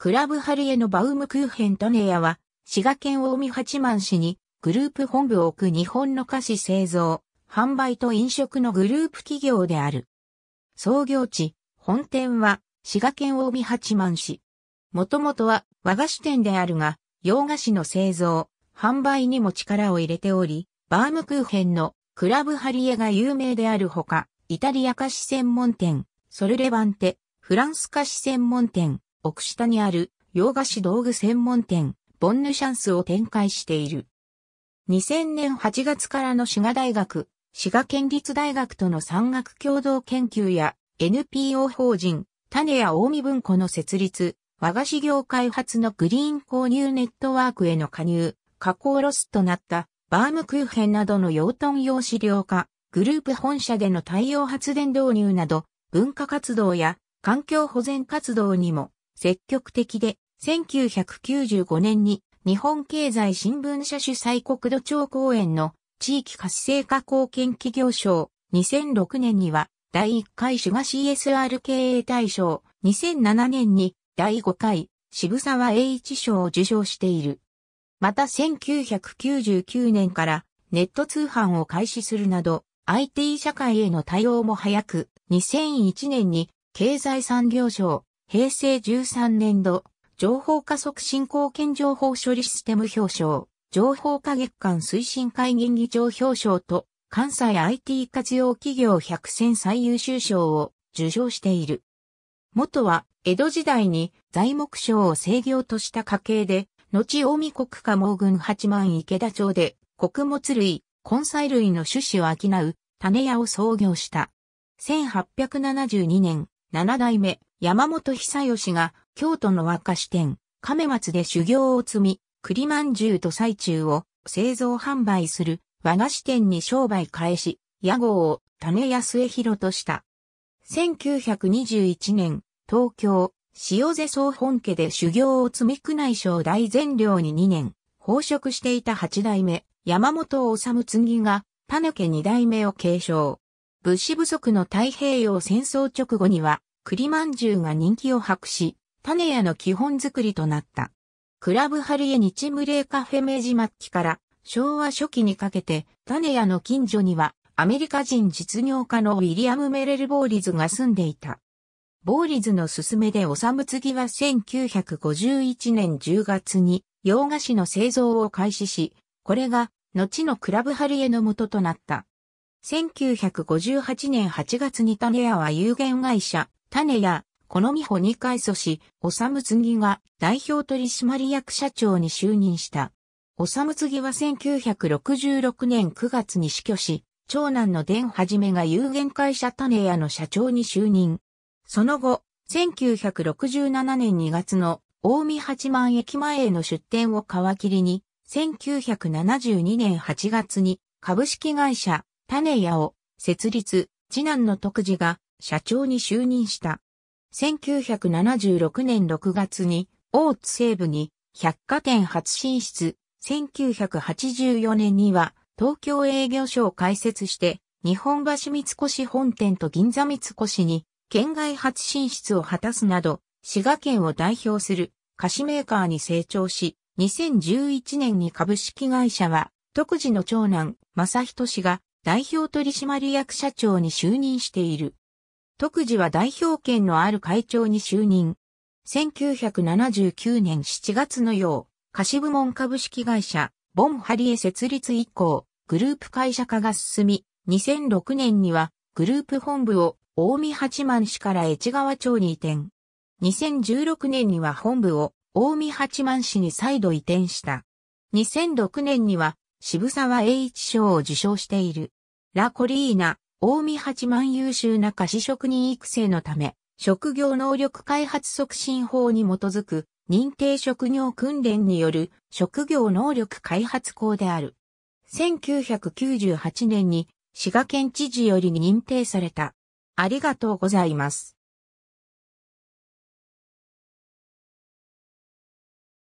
クラブハリエのバウムクーヘントネヤは、滋賀県近江八幡市にグループ本部を置く日本の菓子製造、販売と飲食のグループ企業である。創業地、本店は滋賀県近江八幡市。もともとは和菓子店であるが、洋菓子の製造、販売にも力を入れており、バームクーヘンのクラブハリエが有名であるほか、イタリア菓子専門店、ソルレバンテ、フランス菓子専門店、奥下にある洋菓子道具専門店、ボンヌシャンスを展開している。2000年8月からの滋賀大学、滋賀県立大学との産学共同研究や NPO 法人、種や大見文庫の設立、和菓子業開発のグリーン購入ネットワークへの加入、加工ロスとなったバームクーヘンなどの養豚用資料化、グループ本社での太陽発電導入など、文化活動や環境保全活動にも積極的で、1995年に日本経済新聞社主催国土町公園の地域活性化貢献企業賞、2006年には第1回ュガ CSR 経営大賞、2007年に第5回渋沢栄一賞を受賞している。また1999年からネット通販を開始するなど IT 社会への対応も早く2001年に経済産業省平成13年度、情報化促進貢献情報処理システム表彰、情報化月間推進会議議長表彰と、関西 IT 活用企業100選最優秀賞を受賞している。元は、江戸時代に材木賞を制御とした家系で、後大見国家毛群八幡池田町で、穀物類、根菜類の種子を商う種屋を創業した。1872年、七代目山本久義が京都の和菓子店亀松で修行を積み、栗まんじゅうと最中を製造販売する和菓子店に商売返し、屋号を種安江広とした。1921年、東京、塩瀬総本家で修行を積み区内省大善良に2年、奉職していた八代目山本治次が、種家二代目を継承。物資不足の太平洋戦争直後には、栗まんじゅうが人気を博し、種屋の基本作りとなった。クラブハリエ日無礼カフェ明治末期から昭和初期にかけて、種屋の近所にはアメリカ人実業家のウィリアム・メレル・ボーリズが住んでいた。ボーリズの勧めでおさむ次は1951年10月に洋菓子の製造を開始し、これが後のクラブハリエの元となった。1958年8月に種屋は有限会社、種屋、この美穂に改組し、おさむつぎが代表取締役社長に就任した。おさむつぎは1966年9月に死去し、長男の伝はじめが有限会社種屋の社長に就任。その後、1967年2月の大見八幡駅前への出店を皮切りに、1972年8月に株式会社種屋を設立、次男の徳次が社長に就任した。1976年6月に、大津西部に百貨店初進出、1984年には東京営業所を開設して、日本橋三越本店と銀座三越に県外初進出を果たすなど、滋賀県を代表する菓子メーカーに成長し、2011年に株式会社は、特次の長男、正人氏が代表取締役社長に就任している。特事は代表権のある会長に就任。1979年7月のよう、貸部門株式会社、ボンハリエ設立以降、グループ会社化が進み、2006年には、グループ本部を、大見八幡市から越川町に移転。2016年には本部を、大見八幡市に再度移転した。2006年には、渋沢栄一賞を受賞している。ラ・コリーナ、大見八万優秀な菓子職人育成のため、職業能力開発促進法に基づく認定職業訓練による職業能力開発校である。1998年に滋賀県知事より認定された。ありがとうございます。